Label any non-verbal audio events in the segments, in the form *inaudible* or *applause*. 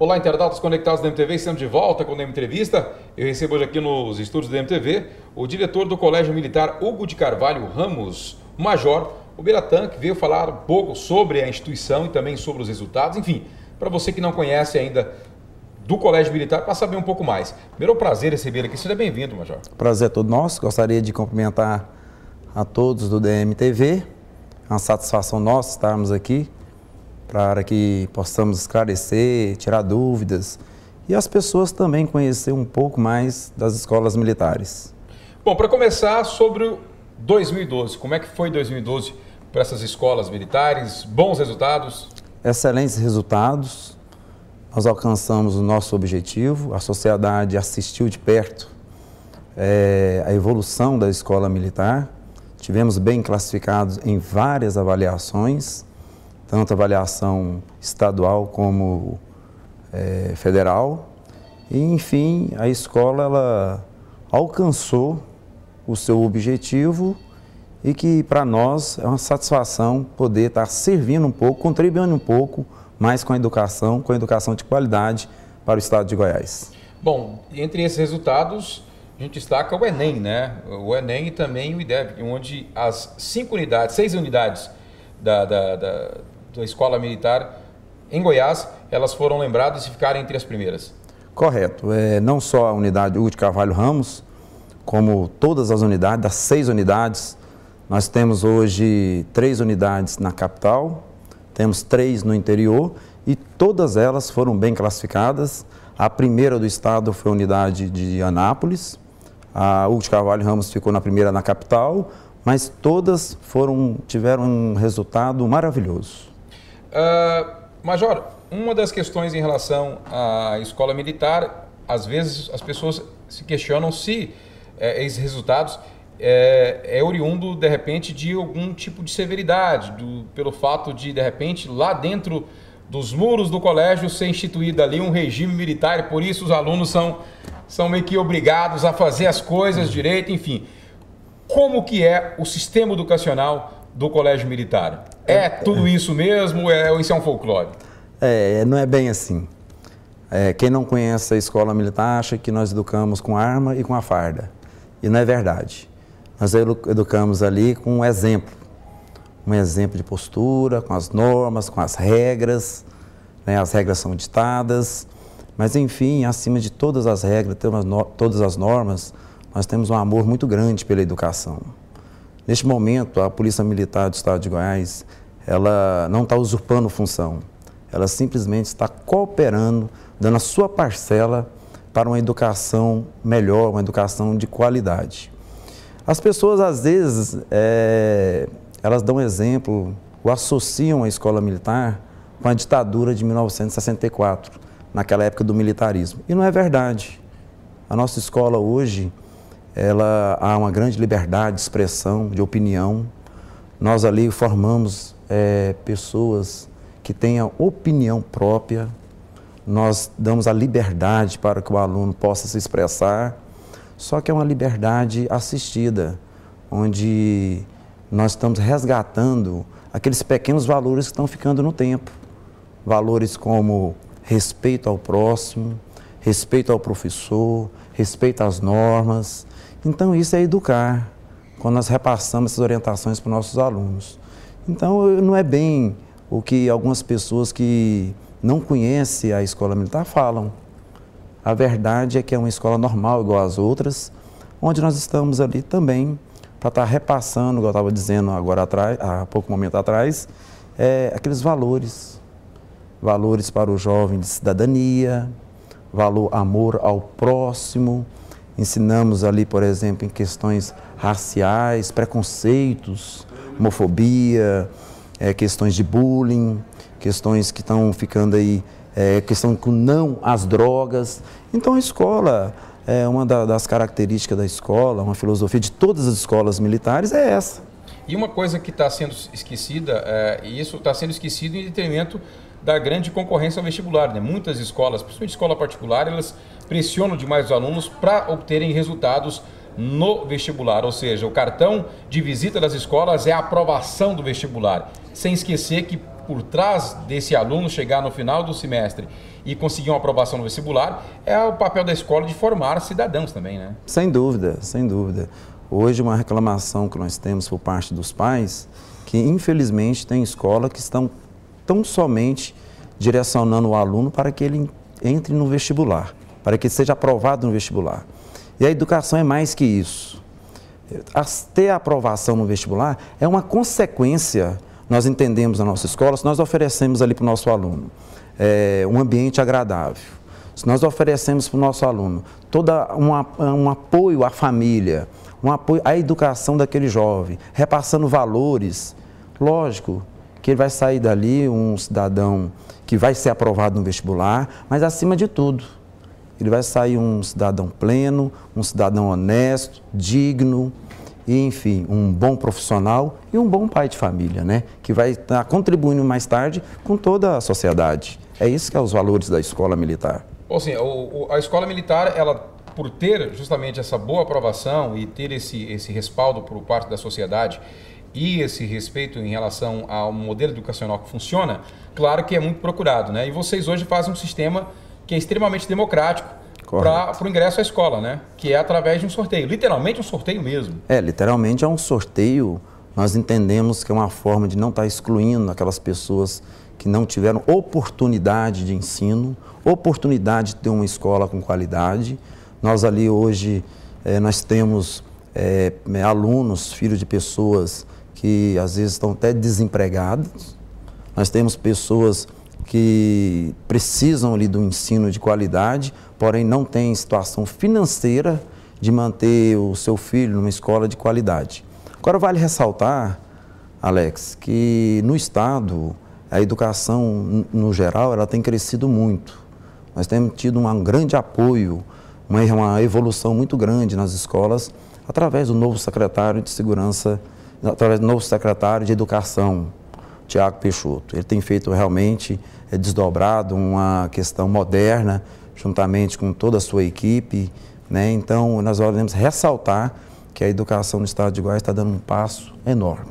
Olá, internautas conectados da MTV, estamos de volta com a entrevista. Eu recebo hoje aqui nos estúdios da MTV o diretor do Colégio Militar Hugo de Carvalho Ramos, Major Uberatan, que veio falar um pouco sobre a instituição e também sobre os resultados. Enfim, para você que não conhece ainda do Colégio Militar para saber um pouco mais. Primeiro, é um prazer receber aqui. Seja bem-vindo, Major. Prazer é todo nosso. Gostaria de cumprimentar a todos do DMTV. É uma satisfação nossa estarmos aqui para que possamos esclarecer, tirar dúvidas e as pessoas também conhecer um pouco mais das escolas militares. Bom, para começar, sobre 2012, como é que foi 2012 para essas escolas militares? Bons resultados? Excelentes resultados. Nós alcançamos o nosso objetivo, a sociedade assistiu de perto é, a evolução da escola militar, tivemos bem classificados em várias avaliações tanto avaliação estadual como é, federal. E, enfim, a escola ela alcançou o seu objetivo e que para nós é uma satisfação poder estar servindo um pouco, contribuindo um pouco mais com a educação, com a educação de qualidade para o estado de Goiás. Bom, entre esses resultados, a gente destaca o Enem, né? O Enem e também o IDEB, onde as cinco unidades, seis unidades da, da, da da Escola Militar em Goiás, elas foram lembradas e ficaram entre as primeiras. Correto. É, não só a unidade Hugo de Carvalho Ramos, como todas as unidades, das seis unidades, nós temos hoje três unidades na capital, temos três no interior e todas elas foram bem classificadas. A primeira do estado foi a unidade de Anápolis, a Hugo de Carvalho Ramos ficou na primeira na capital, mas todas foram, tiveram um resultado maravilhoso. Ah, Major, uma das questões em relação à escola militar, às vezes as pessoas se questionam se é, esses resultados é, é, oriundo, de repente, de algum tipo de severidade, do, pelo fato de, de repente, lá dentro dos muros do colégio ser instituído ali um regime militar e por isso os alunos são, são meio que obrigados a fazer as coisas direito, enfim. Como que é o sistema educacional do colégio militar? É, é tudo isso mesmo? É, isso é um folclore? É, não é bem assim. É, quem não conhece a escola militar acha que nós educamos com arma e com a farda. E não é verdade. Nós educamos ali com um exemplo. Um exemplo de postura, com as normas, com as regras. Né? As regras são ditadas. Mas, enfim, acima de todas as regras, todas as normas, nós temos um amor muito grande pela educação. Neste momento, a Polícia Militar do Estado de Goiás ela não está usurpando função, ela simplesmente está cooperando, dando a sua parcela para uma educação melhor, uma educação de qualidade. As pessoas, às vezes, é, elas dão exemplo ou associam a escola militar com a ditadura de 1964, naquela época do militarismo. E não é verdade. A nossa escola hoje, ela há uma grande liberdade de expressão, de opinião. Nós ali formamos é, pessoas que tenham opinião própria, nós damos a liberdade para que o aluno possa se expressar, só que é uma liberdade assistida, onde nós estamos resgatando aqueles pequenos valores que estão ficando no tempo. Valores como respeito ao próximo, respeito ao professor, respeito às normas. Então, isso é educar, quando nós repassamos essas orientações para os nossos alunos. Então, não é bem o que algumas pessoas que não conhecem a escola militar falam. A verdade é que é uma escola normal, igual às outras, onde nós estamos ali também para estar tá repassando, igual eu estava dizendo agora atrás, há pouco momento atrás, é, aqueles valores. Valores para o jovem de cidadania, valor amor ao próximo. Ensinamos ali, por exemplo, em questões raciais, preconceitos, homofobia, é, questões de bullying, questões que estão ficando aí, é, questão com não as drogas. Então a escola, é uma da, das características da escola, uma filosofia de todas as escolas militares é essa. E uma coisa que está sendo esquecida, é, e isso está sendo esquecido em detrimento da grande concorrência ao vestibular. Né? Muitas escolas, principalmente escola particular, elas pressionam demais os alunos para obterem resultados no vestibular, ou seja, o cartão de visita das escolas é a aprovação do vestibular. Sem esquecer que por trás desse aluno chegar no final do semestre e conseguir uma aprovação no vestibular, é o papel da escola de formar cidadãos também, né? Sem dúvida, sem dúvida. Hoje uma reclamação que nós temos por parte dos pais, que infelizmente tem escola que estão tão somente direcionando o aluno para que ele entre no vestibular, para que ele seja aprovado no vestibular. E a educação é mais que isso. As, ter a aprovação no vestibular é uma consequência, nós entendemos na nossa escola, se nós oferecemos ali para o nosso aluno é, um ambiente agradável, se nós oferecemos para o nosso aluno todo um apoio à família, um apoio à educação daquele jovem, repassando valores, lógico que ele vai sair dali um cidadão que vai ser aprovado no vestibular, mas acima de tudo, ele vai sair um cidadão pleno, um cidadão honesto, digno, e, enfim, um bom profissional e um bom pai de família, né? Que vai estar tá contribuindo mais tarde com toda a sociedade. É isso que é os valores da escola militar. Ou assim, a escola militar, ela por ter justamente essa boa aprovação e ter esse, esse respaldo por parte da sociedade e esse respeito em relação ao modelo educacional que funciona, claro que é muito procurado, né? E vocês hoje fazem um sistema que é extremamente democrático para o ingresso à escola, né? Que é através de um sorteio, literalmente um sorteio mesmo. É, literalmente é um sorteio. Nós entendemos que é uma forma de não estar tá excluindo aquelas pessoas que não tiveram oportunidade de ensino, oportunidade de ter uma escola com qualidade. Nós ali hoje é, nós temos é, alunos, filhos de pessoas que às vezes estão até desempregados. Nós temos pessoas que precisam ali do ensino de qualidade, porém não têm situação financeira de manter o seu filho numa escola de qualidade. Agora vale ressaltar, Alex, que no estado a educação no geral ela tem crescido muito. Nós temos tido um grande apoio, uma, uma evolução muito grande nas escolas através do novo secretário de segurança, através do novo secretário de educação, Tiago Peixoto. Ele tem feito realmente é, desdobrado uma questão moderna, juntamente com toda a sua equipe. Né? Então, nós devemos ressaltar que a educação no estado de Goiás está dando um passo enorme.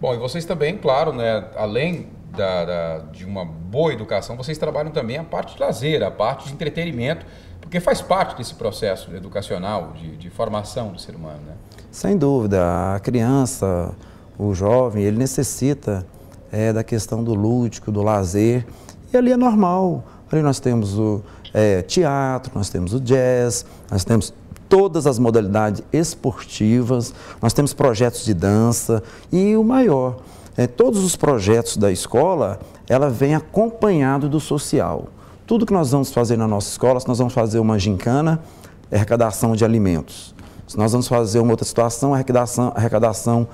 Bom, e vocês também, claro, né, além da, da, de uma boa educação, vocês trabalham também a parte de lazer, a parte de entretenimento, porque faz parte desse processo educacional de, de formação do ser humano. Né? Sem dúvida, a criança, o jovem, ele necessita é, da questão do lúdico, do lazer. E ali é normal. Ali nós temos o é, teatro, nós temos o jazz, nós temos todas as modalidades esportivas, nós temos projetos de dança e o maior, é, todos os projetos da escola, ela vem acompanhado do social. Tudo que nós vamos fazer na nossa escola, se nós vamos fazer uma gincana, é arrecadação de alimentos. Se nós vamos fazer uma outra situação, é arrecadação, arrecadação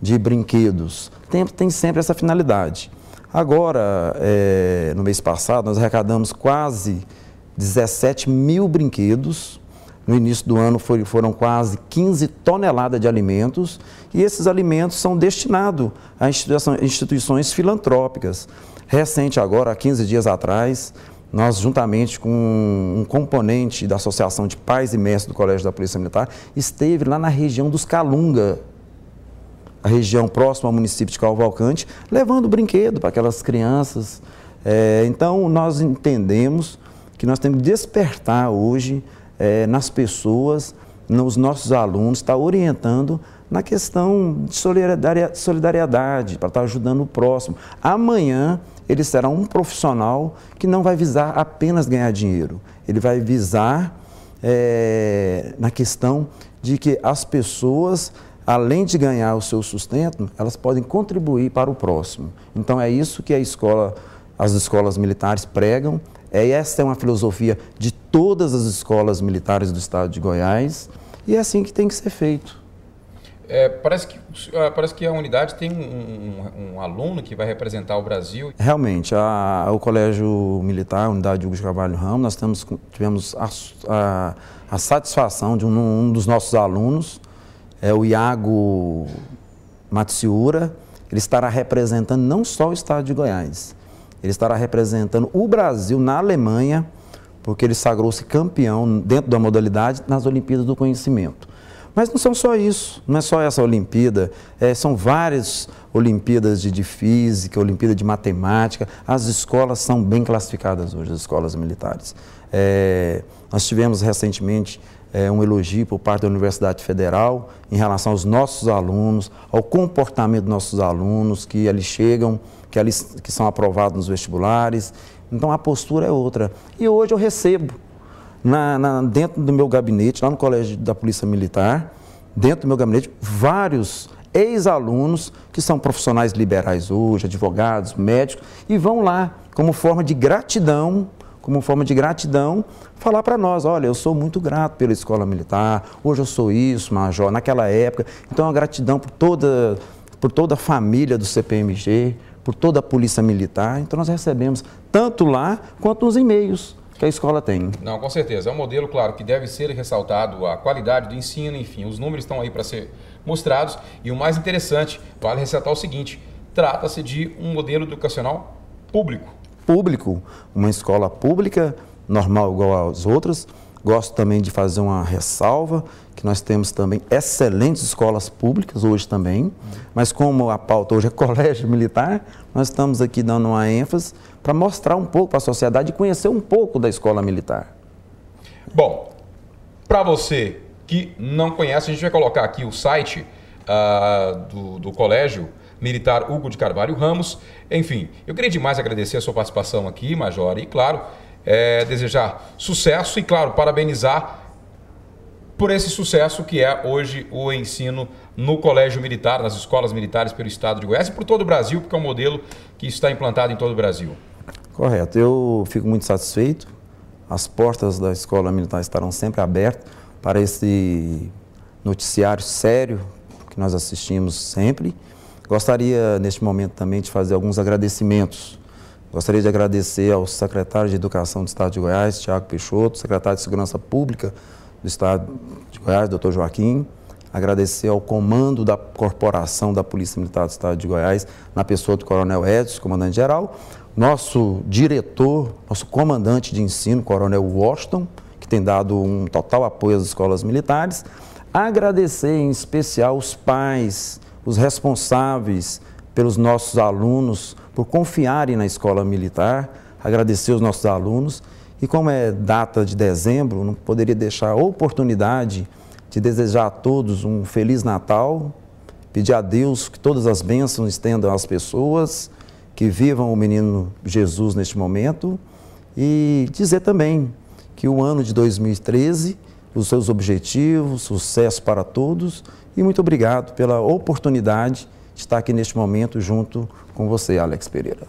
de brinquedos tempo tem sempre essa finalidade. Agora, é, no mês passado, nós arrecadamos quase 17 mil brinquedos. No início do ano foi, foram quase 15 toneladas de alimentos e esses alimentos são destinados a instituições filantrópicas. Recente agora, há 15 dias atrás, nós, juntamente com um componente da Associação de Pais e Mestres do Colégio da Polícia Militar, esteve lá na região dos Calunga, a região próxima ao município de Calvalcante, levando brinquedo para aquelas crianças. É, então, nós entendemos que nós temos que despertar hoje é, nas pessoas, nos nossos alunos, estar tá orientando na questão de solidariedade, para estar tá ajudando o próximo. Amanhã ele será um profissional que não vai visar apenas ganhar dinheiro, ele vai visar é, na questão de que as pessoas além de ganhar o seu sustento, elas podem contribuir para o próximo. Então é isso que a escola, as escolas militares pregam. É, essa é uma filosofia de todas as escolas militares do estado de Goiás e é assim que tem que ser feito. É, parece, que, é, parece que a unidade tem um, um, um aluno que vai representar o Brasil. Realmente, a, o Colégio Militar, a Unidade Hugo de Carvalho Ramos, nós temos, tivemos a, a, a satisfação de um, um dos nossos alunos, é o Iago Matsiura, ele estará representando não só o estado de Goiás, ele estará representando o Brasil na Alemanha, porque ele sagrou-se campeão dentro da modalidade nas Olimpíadas do Conhecimento. Mas não são só isso, não é só essa Olimpíada, é, são várias Olimpíadas de, de, Física, Olimpíada de Matemática, as escolas são bem classificadas hoje, as escolas militares. É, nós tivemos recentemente é, um elogio por parte da Universidade Federal em relação aos nossos alunos, ao comportamento dos nossos alunos que ali chegam, que, ali, que são aprovados nos vestibulares. Então a postura é outra. E hoje eu recebo, na, na, dentro do meu gabinete, lá no Colégio da Polícia Militar, dentro do meu gabinete, vários ex-alunos que são profissionais liberais hoje, advogados, médicos, e vão lá como forma de gratidão como forma de gratidão, falar para nós, olha, eu sou muito grato pela escola militar, hoje eu sou isso, major, naquela época. Então, a gratidão por toda, por toda a família do CPMG, por toda a polícia militar. Então, nós recebemos tanto lá quanto nos e-mails que a escola tem. Não, com certeza. É um modelo, claro, que deve ser ressaltado a qualidade do ensino, enfim, os números estão aí para ser mostrados. E o mais interessante, vale ressaltar o seguinte, trata-se de um modelo educacional público público, uma escola pública normal igual às outras. Gosto também de fazer uma ressalva, que nós temos também excelentes escolas públicas hoje também, mas como a pauta hoje é *laughs* colégio militar, nós estamos aqui dando uma ênfase para mostrar um pouco para a sociedade e conhecer um pouco da escola militar. Bom, para você que não conhece, a gente vai colocar aqui o site uh, do, do colégio, militar Hugo de Carvalho Ramos. Enfim, eu queria demais agradecer a sua participação aqui, Major, e claro, é, desejar sucesso e, claro, parabenizar por esse sucesso que é hoje o ensino no Colégio Militar, nas escolas militares pelo Estado de Goiás e por todo o Brasil, porque é um modelo que está implantado em todo o Brasil. Correto, eu fico muito satisfeito. As portas da escola militar estarão sempre abertas para esse noticiário sério que nós assistimos sempre Gostaria, neste momento também, de fazer alguns agradecimentos. Gostaria de agradecer ao secretário de Educação do Estado de Goiás, Tiago Peixoto, secretário de Segurança Pública do Estado de Goiás, doutor Joaquim, agradecer ao comando da corporação da Polícia Militar do Estado de Goiás, na pessoa do Coronel Edson, comandante-geral, nosso diretor, nosso comandante de ensino, Coronel Washington, que tem dado um total apoio às escolas militares, agradecer em especial os pais os responsáveis pelos nossos alunos, por confiarem na escola militar, agradecer os nossos alunos. E como é data de dezembro, não poderia deixar a oportunidade de desejar a todos um Feliz Natal, pedir a Deus que todas as bênçãos estendam às pessoas, que vivam o menino Jesus neste momento e dizer também que o ano de 2013, os seus objetivos, sucesso para todos e muito obrigado pela oportunidade de estar aqui neste momento junto com você, Alex Pereira.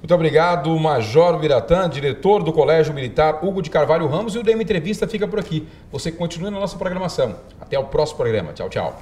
Muito obrigado, Major Biratã, diretor do Colégio Militar Hugo de Carvalho Ramos. E o DM Entrevista fica por aqui. Você continua na nossa programação. Até o próximo programa. Tchau, tchau.